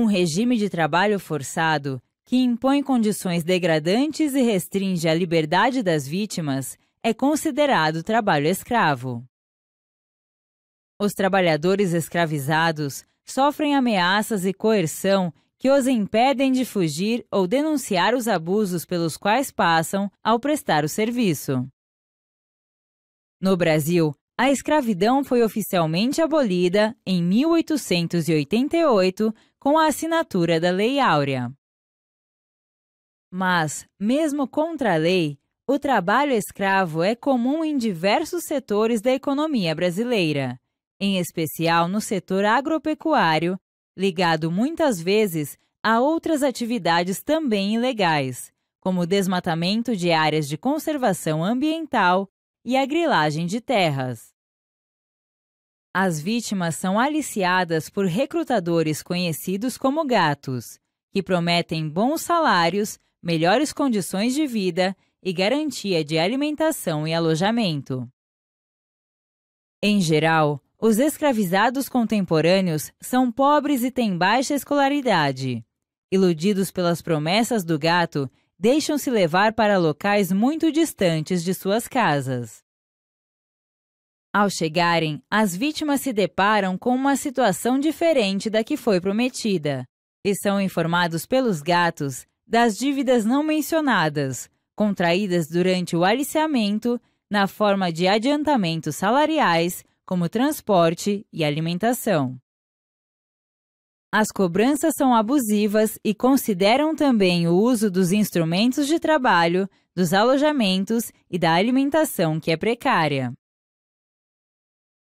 um regime de trabalho forçado que impõe condições degradantes e restringe a liberdade das vítimas é considerado trabalho escravo. Os trabalhadores escravizados sofrem ameaças e coerção que os impedem de fugir ou denunciar os abusos pelos quais passam ao prestar o serviço. No Brasil, a escravidão foi oficialmente abolida em 1888 com a assinatura da Lei Áurea. Mas, mesmo contra a lei, o trabalho escravo é comum em diversos setores da economia brasileira, em especial no setor agropecuário, ligado muitas vezes a outras atividades também ilegais, como o desmatamento de áreas de conservação ambiental e a grilagem de terras. As vítimas são aliciadas por recrutadores conhecidos como gatos, que prometem bons salários, melhores condições de vida e garantia de alimentação e alojamento. Em geral, os escravizados contemporâneos são pobres e têm baixa escolaridade. Iludidos pelas promessas do gato, deixam-se levar para locais muito distantes de suas casas. Ao chegarem, as vítimas se deparam com uma situação diferente da que foi prometida e são informados pelos gatos das dívidas não mencionadas, contraídas durante o aliciamento na forma de adiantamentos salariais, como transporte e alimentação. As cobranças são abusivas e consideram também o uso dos instrumentos de trabalho, dos alojamentos e da alimentação que é precária.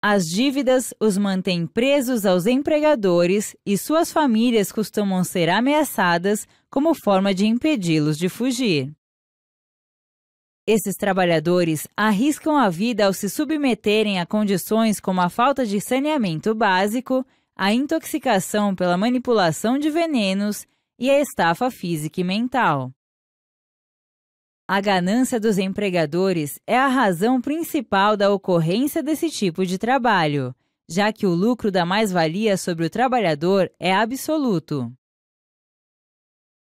As dívidas os mantêm presos aos empregadores e suas famílias costumam ser ameaçadas como forma de impedi-los de fugir. Esses trabalhadores arriscam a vida ao se submeterem a condições como a falta de saneamento básico, a intoxicação pela manipulação de venenos e a estafa física e mental. A ganância dos empregadores é a razão principal da ocorrência desse tipo de trabalho, já que o lucro da mais-valia sobre o trabalhador é absoluto.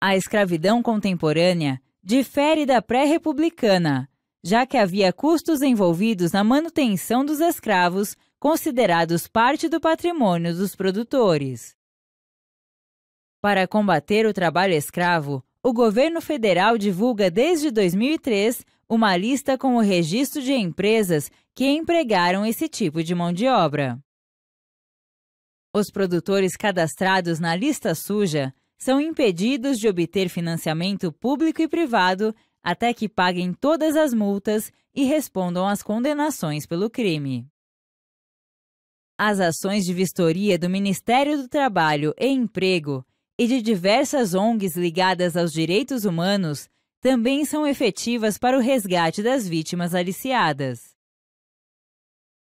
A escravidão contemporânea difere da pré-republicana, já que havia custos envolvidos na manutenção dos escravos, considerados parte do patrimônio dos produtores. Para combater o trabalho escravo, o governo federal divulga desde 2003 uma lista com o registro de empresas que empregaram esse tipo de mão de obra. Os produtores cadastrados na lista suja são impedidos de obter financiamento público e privado até que paguem todas as multas e respondam às condenações pelo crime. As ações de vistoria do Ministério do Trabalho e Emprego e de diversas ONGs ligadas aos direitos humanos também são efetivas para o resgate das vítimas aliciadas.